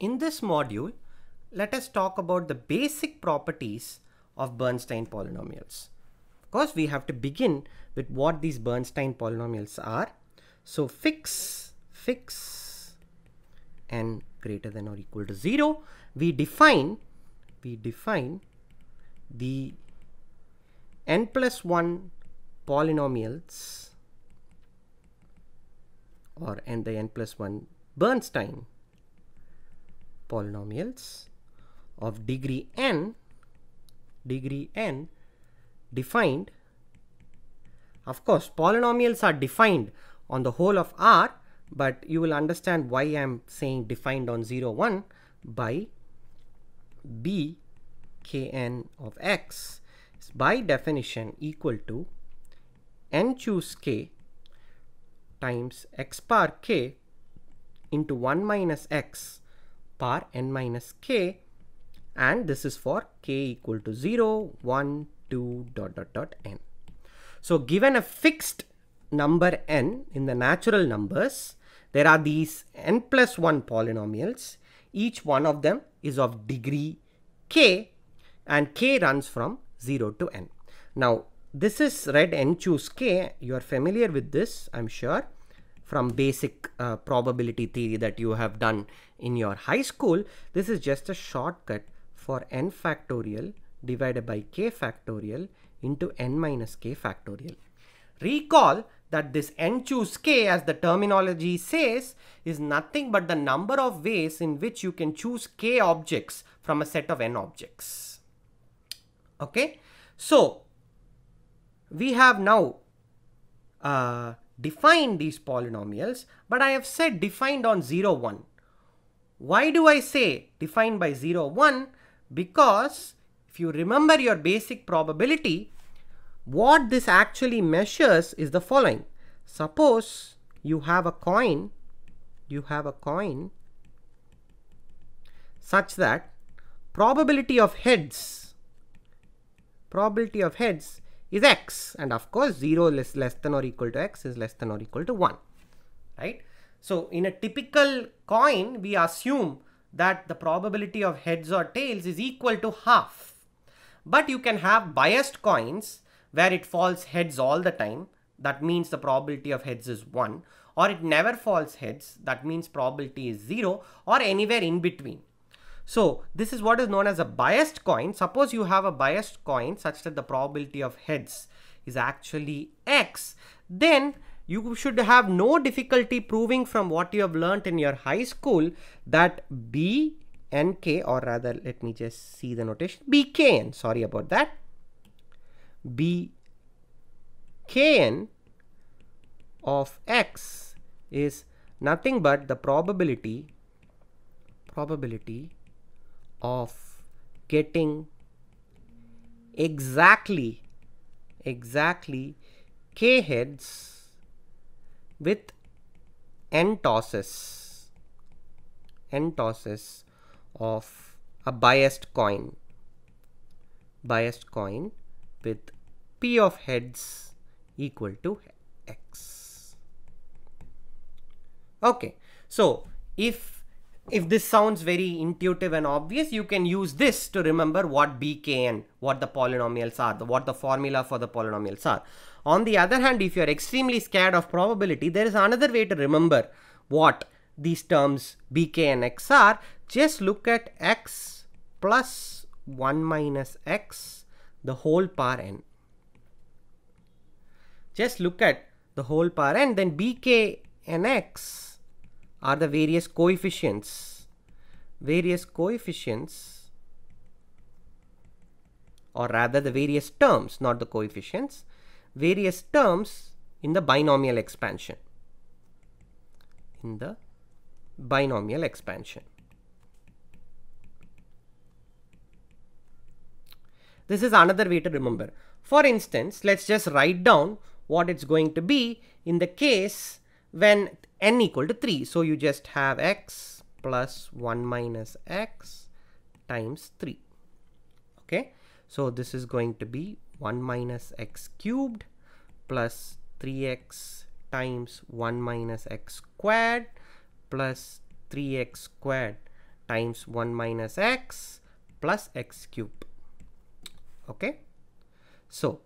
In this module, let us talk about the basic properties of Bernstein polynomials. Of course, we have to begin with what these Bernstein polynomials are. So fix, fix n greater than or equal to 0, we define, we define the n plus 1 polynomials or n the n plus 1 Bernstein polynomials of degree n degree n defined of course polynomials are defined on the whole of R but you will understand why I am saying defined on 0 1 by b kn of x is by definition equal to n choose k times x power k into 1 minus x power n minus k and this is for k equal to 0, 1, 2 dot dot dot n. So given a fixed number n in the natural numbers, there are these n plus 1 polynomials. Each one of them is of degree k and k runs from 0 to n. Now this is read n choose k. You are familiar with this, I'm sure from basic uh, probability theory that you have done in your high school. This is just a shortcut for n factorial divided by k factorial into n minus k factorial. Recall that this n choose k as the terminology says is nothing but the number of ways in which you can choose k objects from a set of n objects. Okay, so we have now uh, define these polynomials, but I have said defined on 0, 1. Why do I say defined by 0, 1? Because if you remember your basic probability, what this actually measures is the following. Suppose you have a coin, you have a coin such that probability of heads, probability of heads is x and of course 0 is less than or equal to x is less than or equal to 1 right. So in a typical coin we assume that the probability of heads or tails is equal to half but you can have biased coins where it falls heads all the time that means the probability of heads is 1 or it never falls heads that means probability is 0 or anywhere in between so this is what is known as a biased coin. Suppose you have a biased coin such that the probability of heads is actually X, then you should have no difficulty proving from what you have learnt in your high school that B and K or rather let me just see the notation BKN sorry about that BKN of X is nothing but the probability probability of getting exactly exactly k heads with n tosses n tosses of a biased coin biased coin with p of heads equal to x okay so if if this sounds very intuitive and obvious, you can use this to remember what bkn, what the polynomials are, what the formula for the polynomials are. On the other hand, if you are extremely scared of probability, there is another way to remember what these terms bk and x are. Just look at x plus 1 minus x the whole power n. Just look at the whole power n, then bk and x are the various coefficients various coefficients or rather the various terms not the coefficients various terms in the binomial expansion in the binomial expansion this is another way to remember for instance let's just write down what it's going to be in the case when n equal to 3. So you just have x plus 1 minus x times 3. Okay, so this is going to be 1 minus x cubed plus 3x times 1 minus x squared plus 3x squared times 1 minus x plus x cubed. Okay, so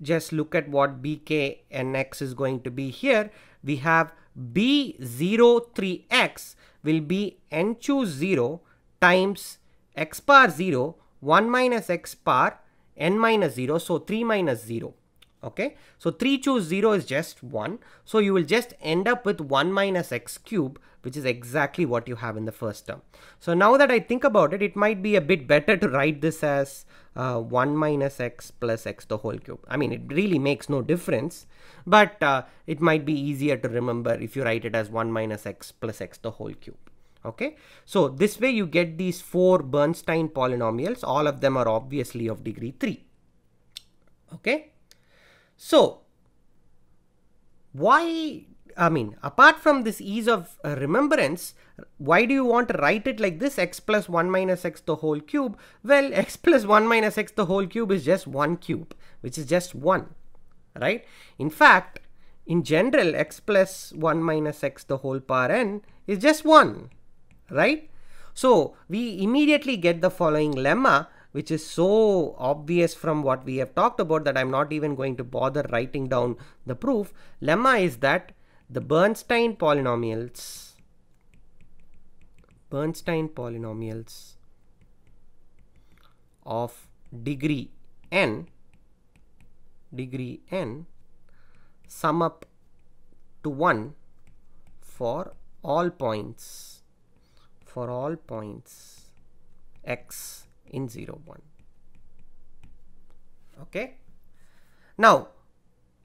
just look at what bknx is going to be here we have b03x will be n choose 0 times x power 0 1 minus x power n minus 0 so 3 minus 0 okay so 3 choose 0 is just 1 so you will just end up with 1 minus x cube which is exactly what you have in the first term so now that i think about it it might be a bit better to write this as uh, 1 minus x plus x the whole cube i mean it really makes no difference but uh, it might be easier to remember if you write it as 1 minus x plus x the whole cube okay so this way you get these four bernstein polynomials all of them are obviously of degree 3 okay so, why I mean, apart from this ease of uh, remembrance, why do you want to write it like this x plus 1 minus x the whole cube? Well, x plus 1 minus x the whole cube is just 1 cube, which is just 1, right? In fact, in general, x plus 1 minus x the whole power n is just 1, right? So, we immediately get the following lemma which is so obvious from what we have talked about that I'm not even going to bother writing down the proof. Lemma is that the Bernstein polynomials, Bernstein polynomials of degree n, degree n sum up to 1 for all points, for all points x in 0 1 okay now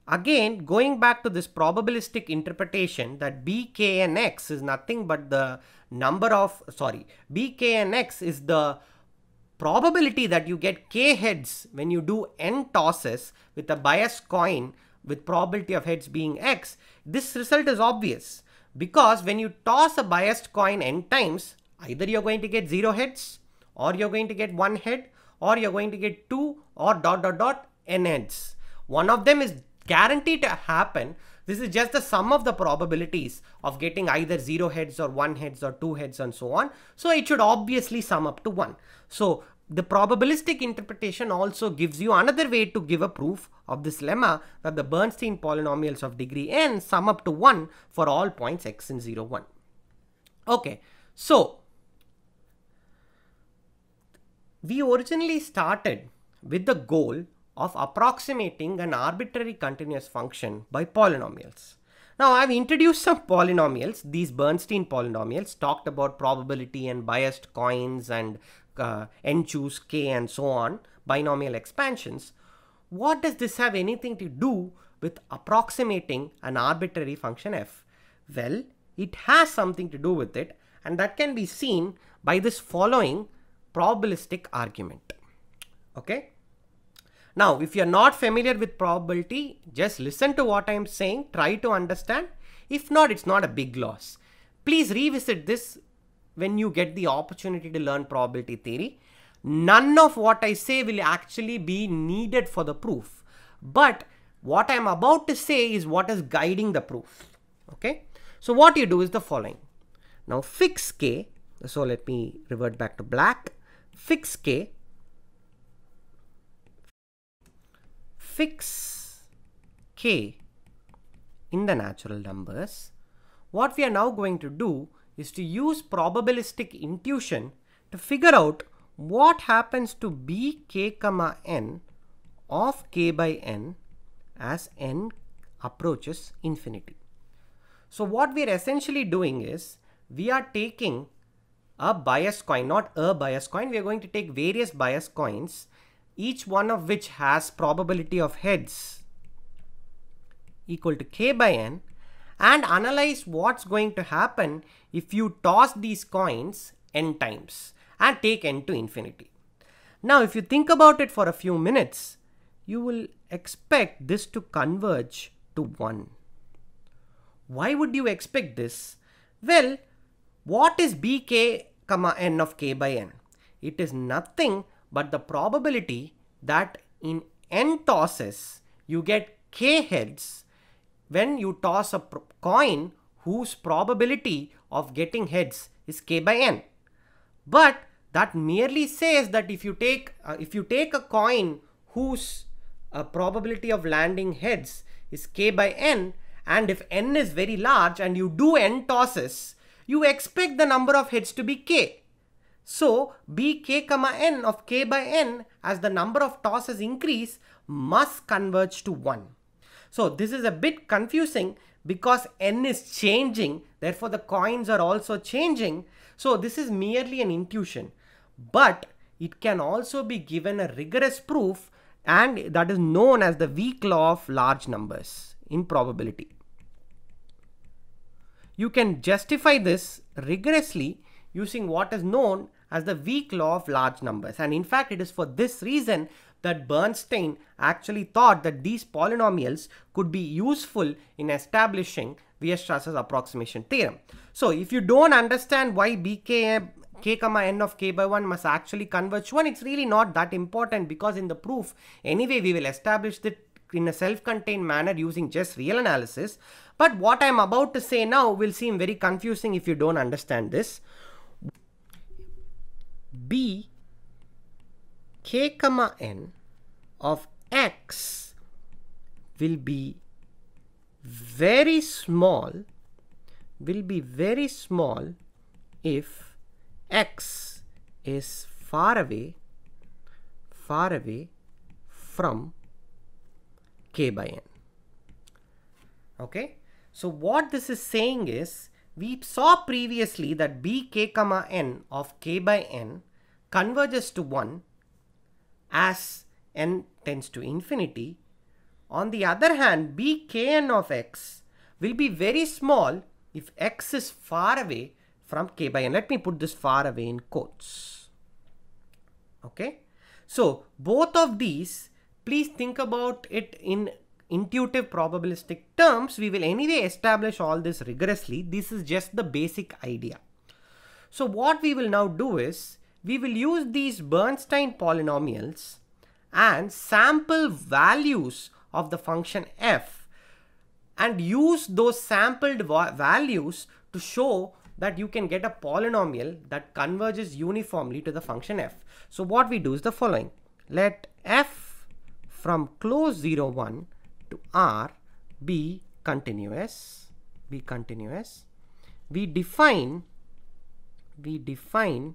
again going back to this probabilistic interpretation that b k and x is nothing but the number of sorry b k and x is the probability that you get k heads when you do n tosses with a bias coin with probability of heads being x this result is obvious because when you toss a biased coin n times either you're going to get 0 heads or you're going to get one head or you're going to get two or dot dot dot n heads. One of them is guaranteed to happen. This is just the sum of the probabilities of getting either zero heads or one heads or two heads and so on. So it should obviously sum up to one. So the probabilistic interpretation also gives you another way to give a proof of this lemma that the Bernstein polynomials of degree n sum up to 1 for all points x in 0, 1. Okay, so We originally started with the goal of approximating an arbitrary continuous function by polynomials. Now I've introduced some polynomials, these Bernstein polynomials, talked about probability and biased coins and uh, n choose k and so on, binomial expansions. What does this have anything to do with approximating an arbitrary function f? Well, it has something to do with it and that can be seen by this following probabilistic argument. Okay. Now, if you are not familiar with probability, just listen to what I am saying, try to understand. If not, it's not a big loss. Please revisit this when you get the opportunity to learn probability theory. None of what I say will actually be needed for the proof. But what I am about to say is what is guiding the proof. Okay. So what you do is the following. Now fix K. So let me revert back to black fix k fix k in the natural numbers what we are now going to do is to use probabilistic intuition to figure out what happens to b k comma n of k by n as n approaches infinity. So what we are essentially doing is we are taking a bias coin, not a bias coin. We are going to take various bias coins, each one of which has probability of heads equal to k by n and analyze what's going to happen if you toss these coins n times and take n to infinity. Now, if you think about it for a few minutes, you will expect this to converge to 1. Why would you expect this? Well, what is bk, comma n of k by n? It is nothing but the probability that in n tosses you get k heads when you toss a coin whose probability of getting heads is k by n. But that merely says that if you take uh, if you take a coin whose uh, probability of landing heads is k by n and if n is very large and you do n tosses you expect the number of heads to be k. So b k comma n of k by n as the number of tosses increase must converge to 1. So this is a bit confusing because n is changing therefore the coins are also changing. So this is merely an intuition but it can also be given a rigorous proof and that is known as the weak law of large numbers in probability. You can justify this rigorously using what is known as the weak law of large numbers. And in fact, it is for this reason that Bernstein actually thought that these polynomials could be useful in establishing Weierstrass's approximation theorem. So if you don't understand why bk k comma n of k by 1 must actually converge 1, it's really not that important because in the proof, anyway, we will establish the in a self-contained manner using just real analysis. But what I'm about to say now will seem very confusing if you don't understand this. B k comma n of x will be very small will be very small if x is far away far away from k by n. Okay. So what this is saying is we saw previously that bk comma n of k by n converges to 1 as n tends to infinity. On the other hand, bkn of x will be very small if x is far away from k by n. Let me put this far away in quotes. Okay. So both of these please think about it in intuitive probabilistic terms. We will anyway establish all this rigorously. This is just the basic idea. So what we will now do is we will use these Bernstein polynomials and sample values of the function f and use those sampled values to show that you can get a polynomial that converges uniformly to the function f. So what we do is the following. Let f from close 0 1 to R be continuous, be continuous. We define, we define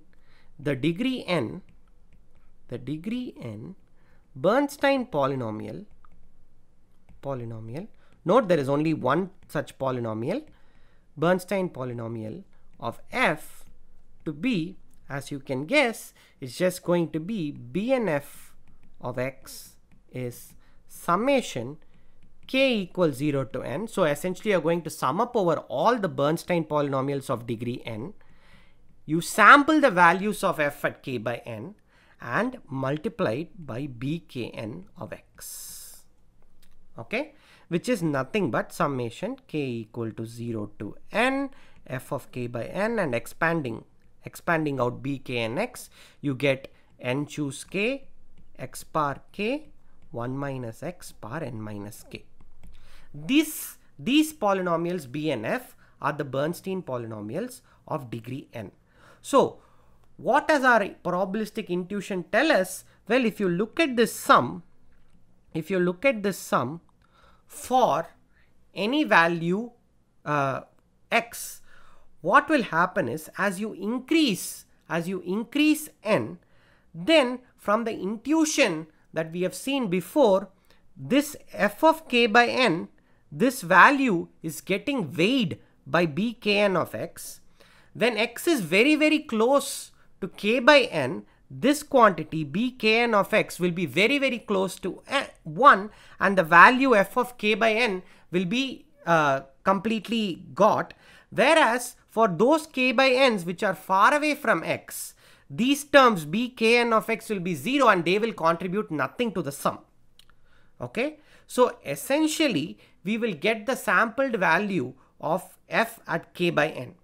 the degree n, the degree n Bernstein polynomial, polynomial. Note there is only one such polynomial, Bernstein polynomial of f to be, as you can guess, it's just going to be Bnf of x is summation k equals 0 to n. So essentially you're going to sum up over all the Bernstein polynomials of degree n. You sample the values of f at k by n and multiplied by bkn of x. Okay, which is nothing but summation k equal to 0 to n f of k by n and expanding expanding out bkn x you get n choose k x bar k 1 minus x power n minus k. This, these polynomials b and f are the Bernstein polynomials of degree n. So what does our probabilistic intuition tell us? Well, if you look at this sum, if you look at this sum for any value uh, x, what will happen is as you increase, as you increase n, then from the intuition that we have seen before, this f of k by n, this value is getting weighed by bkn of x. When x is very, very close to k by n, this quantity bkn of x will be very, very close to 1 and the value f of k by n will be uh, completely got. Whereas for those k by n's which are far away from x, these terms b k n of x will be 0 and they will contribute nothing to the sum. Okay. So essentially we will get the sampled value of f at k by n.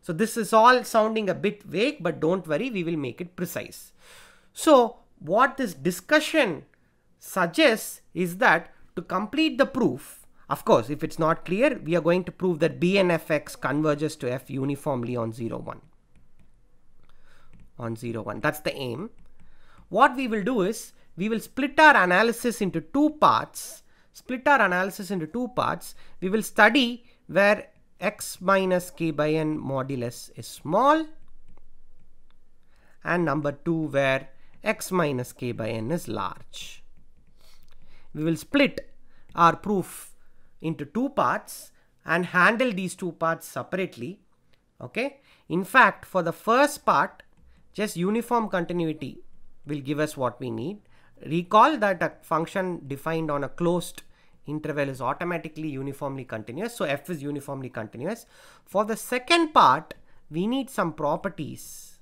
So this is all sounding a bit vague but don't worry we will make it precise. So what this discussion suggests is that to complete the proof of course if it's not clear we are going to prove that b and fx converges to f uniformly on 0 1 on 0, 1. That's the aim. What we will do is we will split our analysis into two parts. Split our analysis into two parts. We will study where x minus k by n modulus is small and number 2 where x minus k by n is large. We will split our proof into two parts and handle these two parts separately. Okay. In fact, for the first part, just uniform continuity will give us what we need. Recall that a function defined on a closed interval is automatically uniformly continuous. So f is uniformly continuous. For the second part, we need some properties.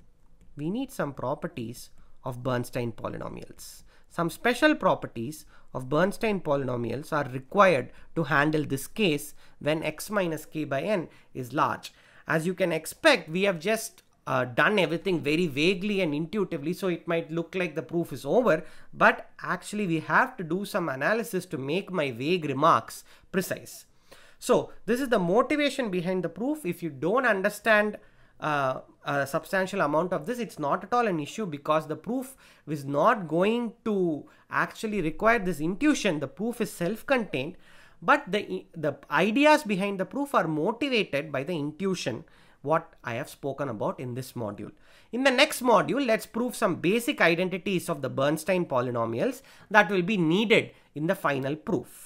We need some properties of Bernstein polynomials. Some special properties of Bernstein polynomials are required to handle this case when x minus k by n is large. As you can expect, we have just uh, done everything very vaguely and intuitively so it might look like the proof is over but actually we have to do some analysis to make my vague remarks precise so this is the motivation behind the proof if you don't understand uh, a substantial amount of this it's not at all an issue because the proof is not going to actually require this intuition the proof is self-contained but the the ideas behind the proof are motivated by the intuition what I have spoken about in this module. In the next module, let's prove some basic identities of the Bernstein polynomials that will be needed in the final proof.